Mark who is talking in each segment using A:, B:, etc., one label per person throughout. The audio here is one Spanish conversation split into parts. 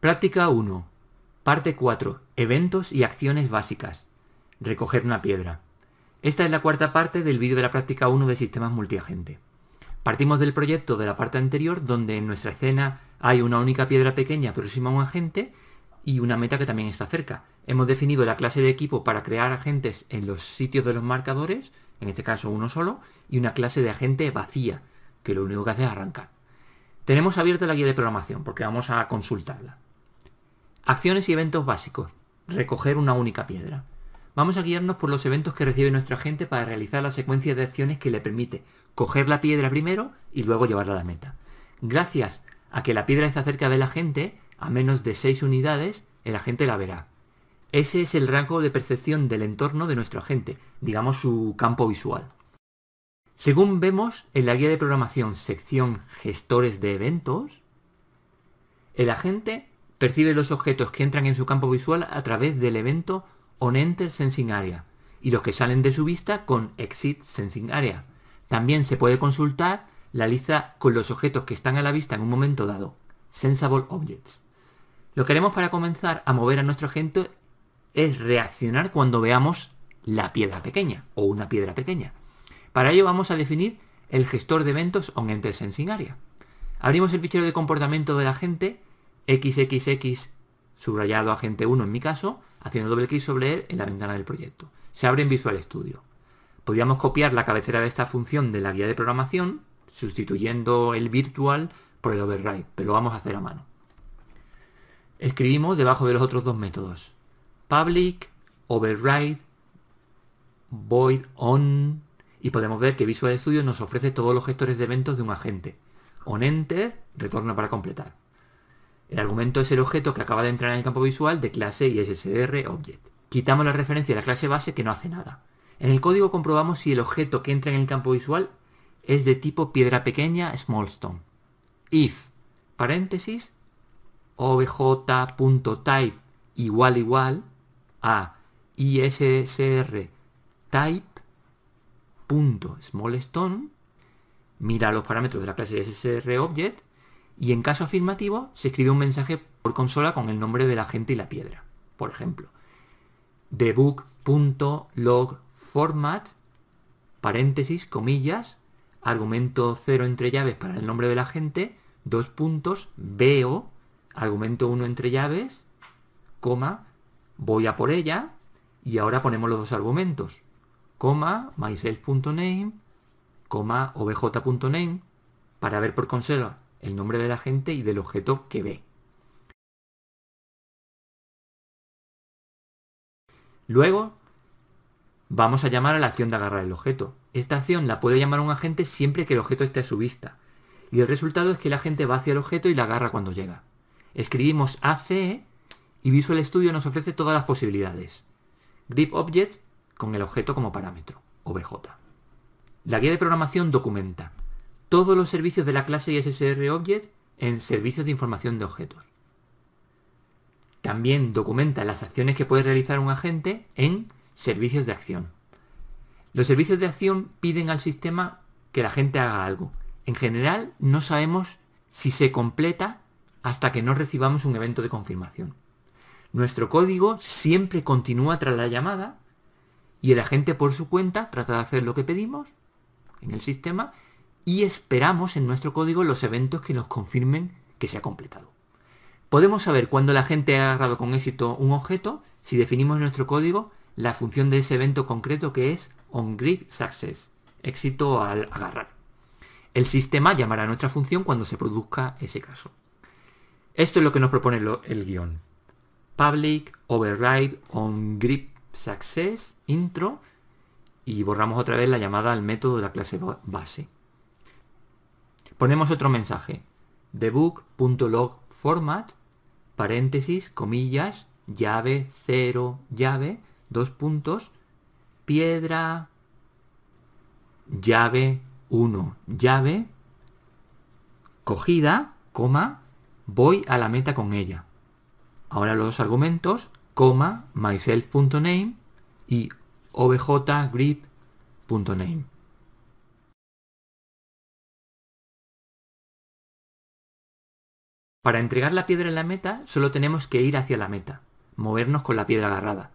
A: Práctica 1. Parte 4. Eventos y acciones básicas. Recoger una piedra. Esta es la cuarta parte del vídeo de la práctica 1 de sistemas multiagente. Partimos del proyecto de la parte anterior donde en nuestra escena hay una única piedra pequeña próxima a un agente y una meta que también está cerca. Hemos definido la clase de equipo para crear agentes en los sitios de los marcadores, en este caso uno solo, y una clase de agente vacía, que lo único que hace es arrancar. Tenemos abierta la guía de programación porque vamos a consultarla. Acciones y eventos básicos. Recoger una única piedra. Vamos a guiarnos por los eventos que recibe nuestra agente para realizar la secuencia de acciones que le permite coger la piedra primero y luego llevarla a la meta. Gracias a que la piedra está cerca de la a menos de 6 unidades, el agente la verá. Ese es el rango de percepción del entorno de nuestro agente, digamos su campo visual. Según vemos en la guía de programación sección gestores de eventos, el agente Percibe los objetos que entran en su campo visual a través del evento OnEnterSensingArea Sensing Area y los que salen de su vista con Exit Sensing Area. También se puede consultar la lista con los objetos que están a la vista en un momento dado, Sensible Objects. Lo que haremos para comenzar a mover a nuestro agente es reaccionar cuando veamos la piedra pequeña o una piedra pequeña. Para ello vamos a definir el gestor de eventos on Sensing Area. Abrimos el fichero de comportamiento del agente XXX subrayado agente 1 en mi caso, haciendo doble clic sobre él en la ventana del proyecto. Se abre en Visual Studio. Podríamos copiar la cabecera de esta función de la guía de programación, sustituyendo el virtual por el override, pero lo vamos a hacer a mano. Escribimos debajo de los otros dos métodos. Public, override, void on, y podemos ver que Visual Studio nos ofrece todos los gestores de eventos de un agente. On enter, retorno para completar. El argumento es el objeto que acaba de entrar en el campo visual de clase ISSR Object. Quitamos la referencia de la clase base que no hace nada. En el código comprobamos si el objeto que entra en el campo visual es de tipo piedra pequeña SmallStone. If paréntesis obj.type igual igual a ISSR type mira los parámetros de la clase ISSR object y en caso afirmativo, se escribe un mensaje por consola con el nombre de la gente y la piedra. Por ejemplo, debug.logformat, format, paréntesis, comillas, argumento 0 entre llaves para el nombre de la gente, dos puntos, veo, argumento 1 entre llaves, coma, voy a por ella, y ahora ponemos los dos argumentos, coma, myself.name,
B: coma, obj.name, para ver por consola el nombre de la gente y del objeto que ve. Luego, vamos a llamar a la acción de agarrar el objeto. Esta acción la
A: puede llamar un agente siempre que el objeto esté a su vista. Y el resultado es que el agente va hacia el objeto y la agarra cuando llega. Escribimos ACE y Visual Studio nos ofrece todas las posibilidades. Grip Object con el objeto como parámetro, OBJ. La guía de programación documenta todos los servicios de la clase ISSR Object en servicios de información de objetos. También documenta las acciones que puede realizar un agente en servicios de acción. Los servicios de acción piden al sistema que la gente haga algo. En general no sabemos si se completa hasta que no recibamos un evento de confirmación. Nuestro código siempre continúa tras la llamada y el agente por su cuenta trata de hacer lo que pedimos en el sistema y esperamos en nuestro código los eventos que nos confirmen que se ha completado. Podemos saber cuándo la gente ha agarrado con éxito un objeto si definimos en nuestro código la función de ese evento concreto que es onGripSuccess, success, éxito al agarrar. El sistema llamará a nuestra función cuando se produzca ese caso. Esto es lo que nos propone el guión. Public override grip success intro y borramos otra vez la llamada al método de la clase base. Ponemos otro mensaje. Debug.log format, paréntesis, comillas, llave, cero, llave, dos puntos, piedra, llave 1, llave, cogida, coma, voy a la meta con ella. Ahora los dos argumentos, coma,
B: myself.name y obj.grip.name. Para entregar la piedra en la meta, solo tenemos que ir hacia la meta, movernos con la piedra agarrada.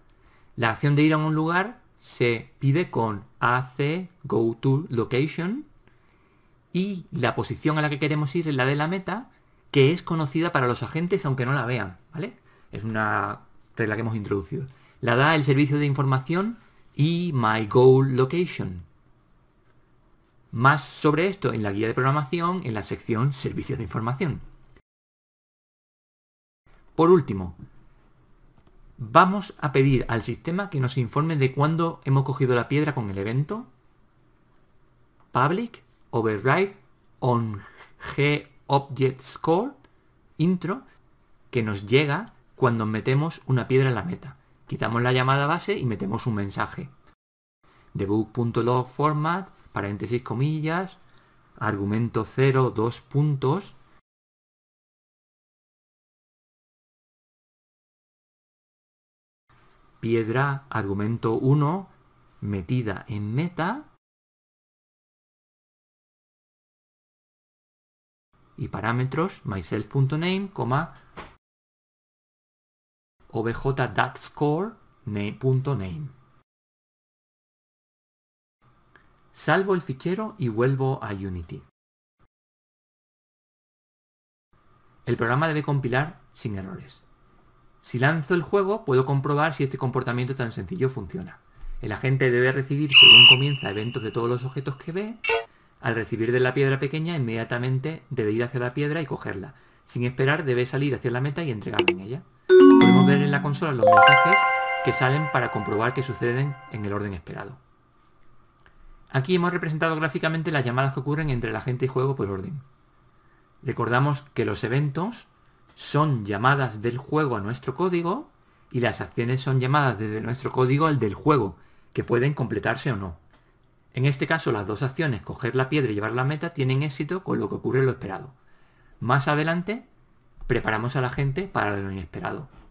A: La acción de ir a un lugar se pide con AC Go to Location y la posición a la que queremos ir es la de la meta, que es conocida para los agentes aunque no la vean, ¿vale? Es una regla que hemos introducido. La da el servicio de información y My Goal Location. Más sobre esto en la guía de programación en la sección Servicios de Información. Por último, vamos a pedir al sistema que nos informe de cuándo hemos cogido la piedra con el evento public override on g object score intro que nos llega cuando metemos una piedra en la meta. Quitamos la llamada base y metemos un mensaje. debug.log format, paréntesis
B: comillas, argumento 0, dos puntos, piedra argumento 1 metida en meta y parámetros myself.name, name Salvo el fichero y vuelvo a Unity.
A: El programa debe compilar sin errores. Si lanzo el juego, puedo comprobar si este comportamiento tan sencillo funciona. El agente debe recibir, según comienza, eventos de todos los objetos que ve. Al recibir de la piedra pequeña, inmediatamente debe ir hacia la piedra y cogerla. Sin esperar, debe salir hacia la meta y entregarla en ella. Podemos ver en la consola los mensajes que salen para comprobar que suceden en el orden esperado. Aquí hemos representado gráficamente las llamadas que ocurren entre el agente y juego por orden. Recordamos que los eventos son llamadas del juego a nuestro código y las acciones son llamadas desde nuestro código al del juego, que pueden completarse o no. En este caso, las dos acciones, coger la piedra y llevar la meta, tienen éxito con lo que ocurre lo esperado. Más adelante, preparamos a la gente para lo inesperado.